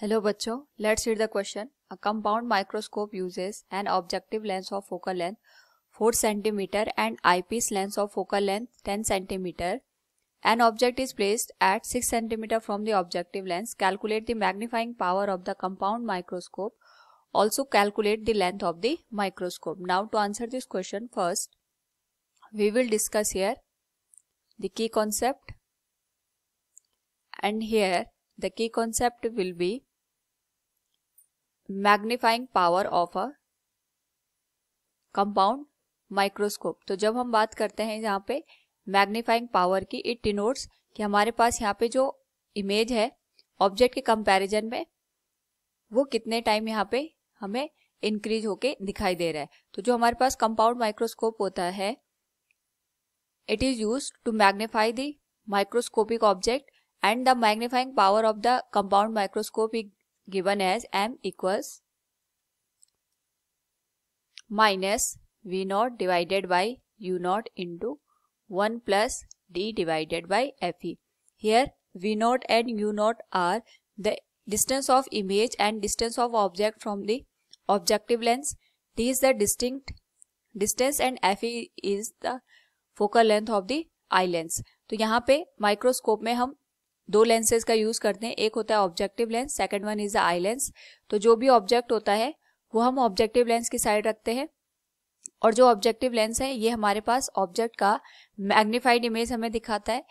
Hello bachcho, let's read the question. A compound microscope uses an objective lens of focal length 4 cm and eyepiece lens of focal length 10 cm. An object is placed at 6 cm from the objective lens. Calculate the magnifying power of the compound microscope. Also calculate the length of the microscope. Now to answer this question first, we will discuss here the key concept and here the key concept will be magnifying power of a compound microscope तो जब हम बात करते हैं यहाँ पे magnifying power की it denotes कि हमारे पास यहाँ पे जो इमेज है ऑब्जेक्ट के कंपैरिजन में वो कितने टाइम यहाँ पे हमें इंक्रीज होके दिखाई दे रहा है तो जो हमारे पास कंपाउंड माइक्रोस्कोप होता है it is use to magnify the microscopic object and the magnifying power of the compound microscope is given as m equals minus v naught divided by u naught into 1 plus d divided by fe. Here v naught and u naught are the distance of image and distance of object from the objective lens. T is the distinct distance and fe is the focal length of the eye lens तो यहाँ पे microscope में हम दो lenses का use करते हैं एक होता है objective lens second one is the eye lens तो जो भी ऑब्जेक्ट होता है वो हम ऑब्जेक्टिव लेंस की साइड रखते हैं और जो ऑब्जेक्टिव लेंस है ये हमारे पास ऑब्जेक्ट का मैग्निफाइड इमेज हमें दिखाता है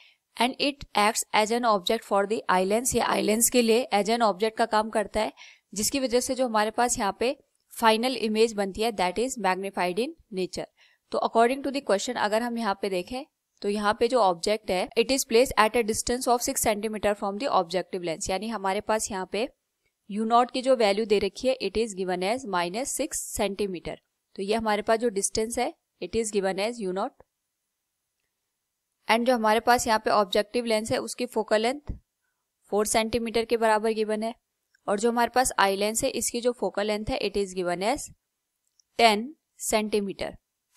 and it acts as an object for the eye lens या आई लेंस के लिए एज एन ऑब्जेक्ट का काम करता है जिसकी वजह से जो हमारे पास यहाँ पे फाइनल इमेज बनती है that is magnified in nature तो अकॉर्डिंग टू द क्वेश्चन अगर हम यहाँ पे देखें तो यहाँ पे जो ऑब्जेक्ट है it is place at a distance of six centimetre from the objective lens यानी हमारे पास यहाँ पे यू नॉट की जो वैल्यू दे रखी है it is given as minus six centimetre तो ये हमारे पास जो डिस्टेंस है it is given as u nought and जो हमारे पास यहाँ पे ऑब्जेक्टिव लेंस है उसकी फोकल लेंथ फोर सेंटीमीटर के बराबर गिवन है और जो हमारे पास आई लेंस है इसकी जो फोकल लेंथ है it is given as ten centimetre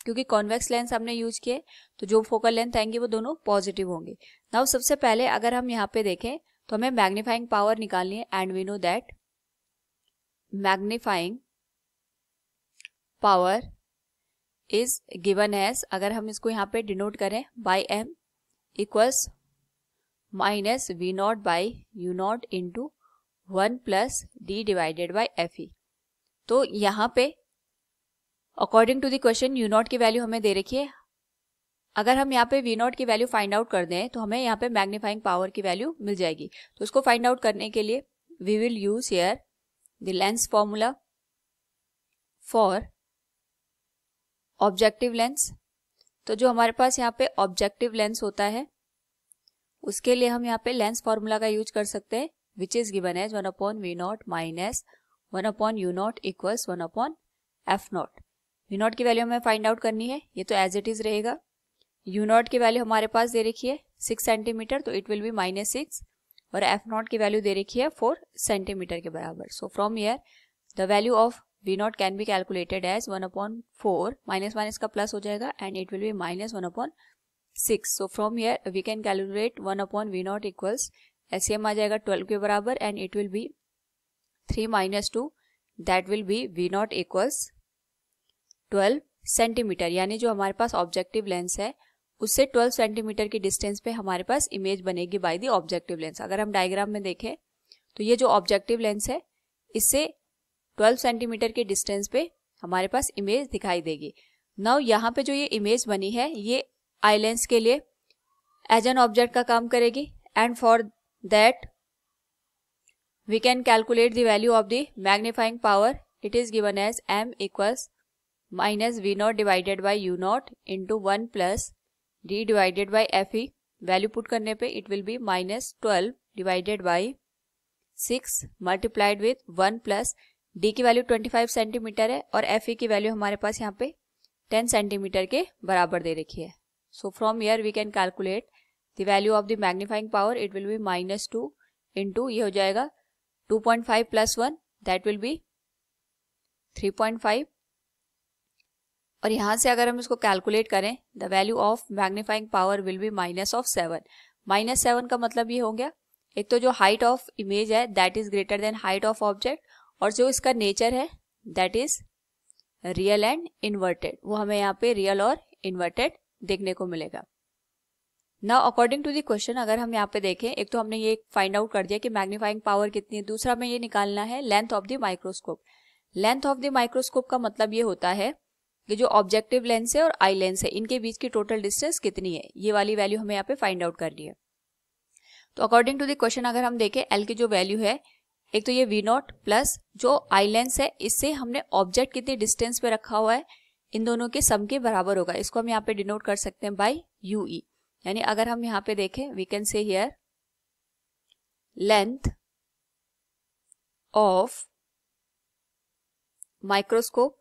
क्योंकि कॉन्वेक्स लेंस हमने यूज किए तो जो फोकल लेंथ आएंगे वो दोनों पॉजिटिव होंगे नाउ सबसे पहले अगर हम यहाँ पे देखें तो हमें मैग्नीफाइंग पावर निकालनी है and we know that magnifying power is given as अगर हम इसको यहाँ पे डिनोट करें by m equals minus v nought by u nought into one plus d divided by f e तो यहाँ पे according to the question u nought की वैल्यू हमें दे रखी है अगर हम यहाँ पे वी नॉट की वैल्यू फाइंड आउट कर दें तो हमें यहाँ पे मैग्नीफाइंग पावर की वैल्यू मिल जाएगी तो उसको फाइंड आउट करने के लिए we will use here the lens formula for objective lens तो जो हमारे पास यहाँ पे ऑब्जेक्टिव लेंस होता है उसके लिए हम यहाँ पे लेंस फॉर्मूला का यूज कर सकते हैं which is given as one upon v nought minus one upon u nought equals one upon f nought u nought की वैल्यू हमें फाइंड आउट करनी है ये तो एज इट इज रहेगा यू नॉट की वैल्यू हमारे पास दे रखी है सिक्स सेंटीमीटर तो it will be minus six और एफ नॉट की वैल्यू दे रखी है फोर सेंटीमीटर के बराबर so from here the value of v nought can be calculated as one upon four minus minus का प्लस हो जाएगा and it will be minus one upon six so from here we can calculate one upon v nought equals s m आ जाएगा twelve के बराबर and it will be three minus two that will be v nought equals 12 centimetre यानी जो हमारे पास objective lens है उससे 12 centimetre की डिस्टेंस पे हमारे पास इमेज बनेगी बाय दी ऑब्जेक्टिव लेंस अगर हम डायग्राम में देखें तो ये जो ऑब्जेक्टिव लेंस है इससे 12 सेंटीमीटर के डिस्टेंस पे हमारे पास इमेज दिखाई देगी नव यहाँ पे जो ये इमेज बनी है ये आई लेंस के लिए एज एन ऑब्जेक्ट का काम करेगी and for that we can calculate the value of the magnifying power it is given as m equals minus v nought divided by u nought into one plus d divided by f e value put करने पे it will be minus twelve divided by six multiplied with one plus d की value twenty five centimetre है और f e e की value हमारे पास यहाँ पे टेन सेंटीमीटर के बराबर दे रखी है so from here we can calculate the value of the magnifying power it will be minus two into ये हो जाएगा two point five plus one that will be three point five और यहाँ से अगर हम इसको कैलकुलेट करें the value of magnifying power will be minus of seven minus seven का मतलब ये हो गया एक तो जो हाइट ऑफ इमेज है that is greater than height of object और जो इसका नेचर है that is real and inverted वो हमें यहाँ पे रियल और इन्वर्टेड देखने को मिलेगा ना अकॉर्डिंग टू दी क्वेश्चन अगर हम यहाँ पे देखें एक तो हमने ये फाइंड आउट कर दिया कि मैग्नीफाइंग पावर कितनी है दूसरा हमें ये निकालना है length of the microscope length of the microscope का मतलब ये होता है कि जो ऑब्जेक्टिव लेंस है और आई लेंस है इनके बीच की टोटल डिस्टेंस कितनी है ये वाली वैल्यू हमें यहाँ पे फाइंड आउट करनी है तो अकॉर्डिंग टू द क्वेश्चन अगर हम देखें एल की जो वैल्यू है एक तो ये वी नॉट प्लस जो आई लेंस है इससे हमने ऑब्जेक्ट कितनी डिस्टेंस पे रखा हुआ है इन दोनों के सम के बराबर होगा इसको हम यहाँ पे डिनोट कर सकते हैं बाई यू ई यानी अगर हम यहाँ पे देखें वी कैन से here length of microscope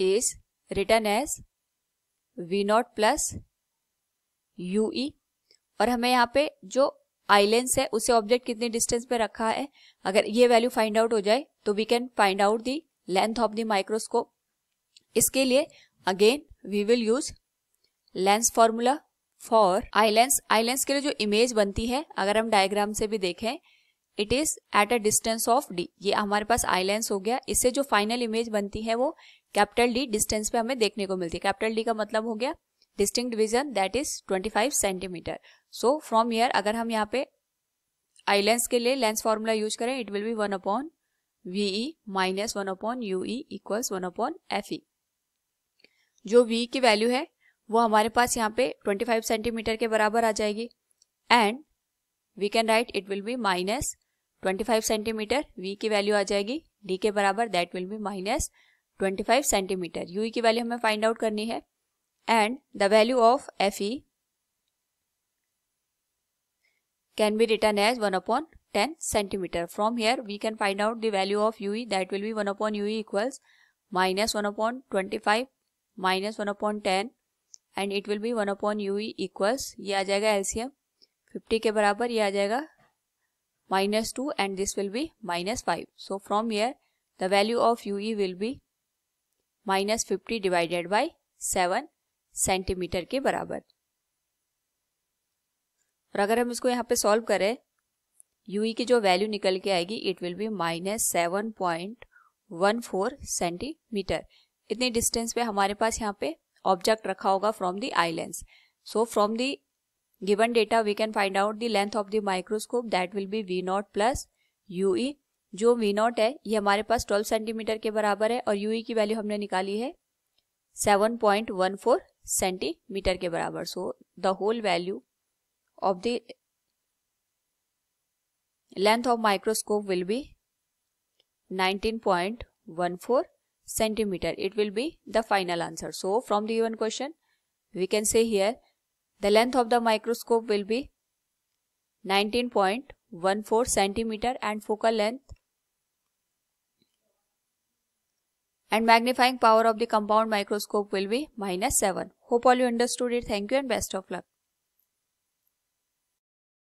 is written as v nought plus u e. और हमें यहाँ पे जो लेंस है उसे ऑब्जेक्ट कितने डिस्टेंस पे रखा है अगर ये वैल्यू फाइंड आउट हो जाए तो we can find out the length of the microscope इसके लिए again we will use lens formula for eye lens eye lens के लिए जो इमेज बनती है अगर हम डायग्राम से भी देखें it is at a distance of d ये हमारे पास आई लेंस हो गया इससे जो फाइनल इमेज बनती है वो कैपिटल डी डिस्टेंस पे हमें देखने को मिलती है कैपिटल डी का मतलब हो गया distinct vision that is 25 centimetre so from here अगर हम यहाँ पे आई लेंस के लिए लेंस फॉर्मूला यूज करें it will be one upon v e minus one upon u e equals one upon f e जो वी e की value है वो हमारे पास यहाँ पे 25 सेंटीमीटर के बराबर आ जाएगी and we can write it will be minus 25 centimetre v e की वैल्यू आ जाएगी डी के बराबर that will be minus twenty five centimetre u की वैल्यू हमें फाइंड आउट करनी है and the value of f e can be written as one upon ten centimetre from here we can find out the value of u that will be one upon u equals minus one upon twenty five minus one upon ten and it will be one upon u equals ये आ जाएगा LCM 50 के बराबर ये आ जाएगा minus two and this will be minus five so from here the value of u will be minus fifty divided by seven centimetre के बराबर और अगर हम इसको यहाँ पे सॉल्व करें यू e की जो वैल्यू निकल के आएगी it will be minus seven point one four centimetre इतने डिस्टेंस पे हमारे पास यहाँ पे ऑब्जेक्ट रखा होगा from the eye lens so from the given data we can find out the length of the microscope that will be v naught plus u जो v naught है ये हमारे पास 12 सेंटीमीटर के बराबर है और यू e की वैल्यू हमने निकाली है 7.14 सेंटीमीटर के बराबर so the whole value of the length of microscope will be 19.14 centimetre it will be the final answer so from the even question we can से here the length of the microscope will be 19.14 centimetre and focal length and magnifying power of the compound microscope will be minus 7. Hope all you understood it. Thank you and best of luck.